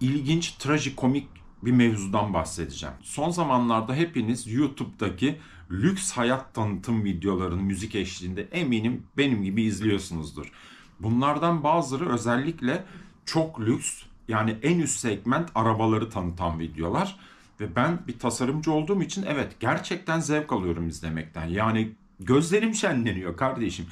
ilginç, trajikomik bir mevzudan bahsedeceğim. Son zamanlarda hepiniz YouTube'daki lüks hayat tanıtım videolarının müzik eşliğinde eminim benim gibi izliyorsunuzdur. Bunlardan bazıları özellikle çok lüks yani en üst segment arabaları tanıtan videolar ve ben bir tasarımcı olduğum için evet gerçekten zevk alıyorum izlemekten. Yani gözlerim şenleniyor kardeşim.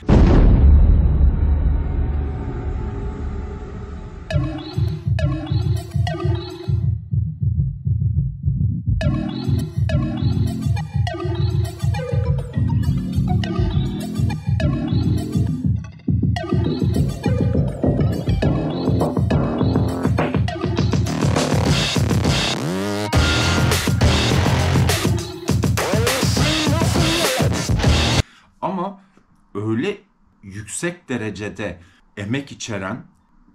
yüksek derecede emek içeren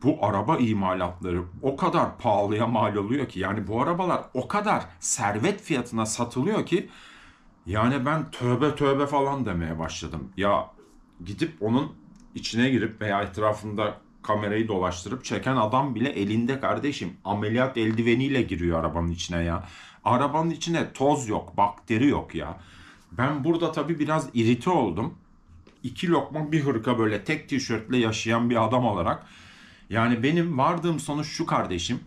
bu araba imalatları o kadar pahalıya mal oluyor ki yani bu arabalar o kadar servet fiyatına satılıyor ki yani ben tövbe tövbe falan demeye başladım. Ya gidip onun içine girip veya etrafında kamerayı dolaştırıp çeken adam bile elinde kardeşim ameliyat eldiveniyle giriyor arabanın içine ya. Arabanın içine toz yok, bakteri yok ya. Ben burada tabii biraz irite oldum iki lokma bir hırka böyle tek tişörtle yaşayan bir adam olarak yani benim vardığım sonuç şu kardeşim.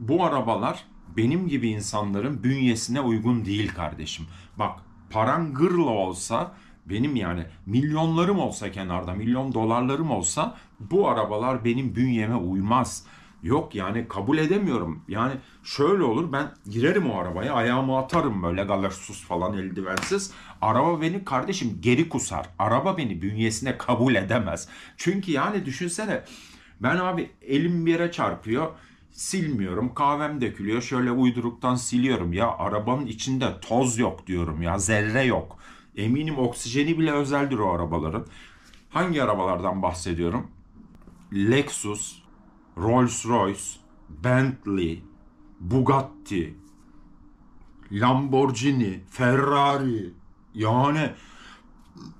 Bu arabalar benim gibi insanların bünyesine uygun değil kardeşim. Bak paran gırla olsa benim yani milyonlarım olsa kenarda milyon dolarlarım olsa bu arabalar benim bünyeme uymaz. Yok yani kabul edemiyorum. Yani şöyle olur ben girerim o arabaya ayağımı atarım böyle galersuz falan eldivensiz. Araba beni kardeşim geri kusar. Araba beni bünyesine kabul edemez. Çünkü yani düşünsene ben abi elim bir yere çarpıyor silmiyorum kahvem dökülüyor şöyle uyduruktan siliyorum ya arabanın içinde toz yok diyorum ya zerre yok. Eminim oksijeni bile özeldir o arabaların. Hangi arabalardan bahsediyorum? Lexus, Rolls-Royce, Bentley, Bugatti, Lamborghini, Ferrari yani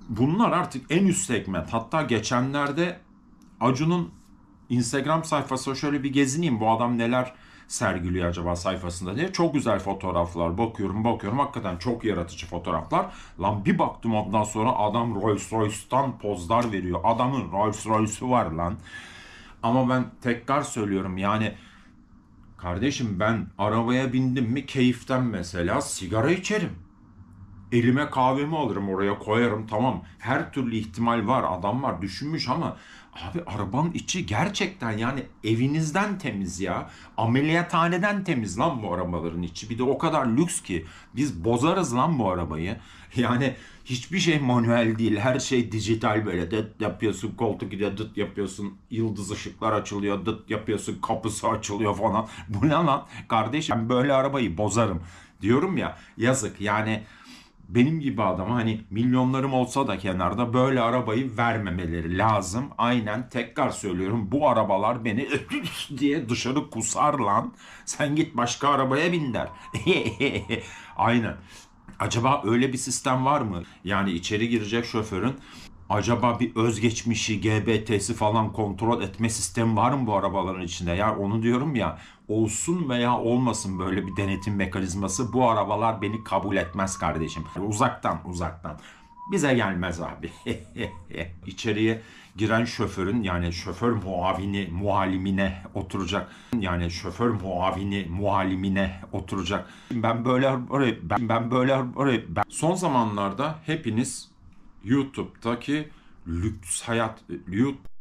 bunlar artık en üst segment. Hatta geçenlerde Acun'un Instagram sayfasına şöyle bir gezineyim bu adam neler sergiliyor acaba sayfasında diye. Çok güzel fotoğraflar bakıyorum bakıyorum hakikaten çok yaratıcı fotoğraflar. Lan bir baktım ondan sonra adam Rolls Royce'tan pozlar veriyor. Adamın Rolls Royce'u var lan. Ama ben tekrar söylüyorum yani kardeşim ben arabaya bindim mi keyiften mesela sigara içerim. Elime kahvemi alırım oraya koyarım tamam. Her türlü ihtimal var adamlar düşünmüş ama abi arabanın içi gerçekten yani evinizden temiz ya. Ameliyathaneden temiz lan bu arabaların içi. Bir de o kadar lüks ki biz bozarız lan bu arabayı. Yani hiçbir şey manuel değil. Her şey dijital böyle. Dıt yapıyorsun koltuk gidiyor dıt yapıyorsun. Yıldız ışıklar açılıyor dıt yapıyorsun kapısı açılıyor falan. Bu ne lan? Kardeşim ben böyle arabayı bozarım. Diyorum ya yazık yani benim gibi adama hani milyonlarım olsa da kenarda böyle arabayı vermemeleri lazım. Aynen tekrar söylüyorum bu arabalar beni diye dışarı kusar lan. Sen git başka arabaya bin der. Aynen. Acaba öyle bir sistem var mı? Yani içeri girecek şoförün acaba bir özgeçmişi, GBT'si falan kontrol etme sistemi var mı bu arabaların içinde? Ya onu diyorum ya olsun veya olmasın böyle bir denetim mekanizması bu arabalar beni kabul etmez kardeşim. Uzaktan uzaktan. Bize gelmez abi. İçeriye giren şoförün yani şoför muavini muhalimine oturacak. Yani şoför muavini muhalimine oturacak. Ben böyle oraya ben, ben böyle oraya ben. Son zamanlarda hepiniz YouTube'daki lüks hayat e, YouTube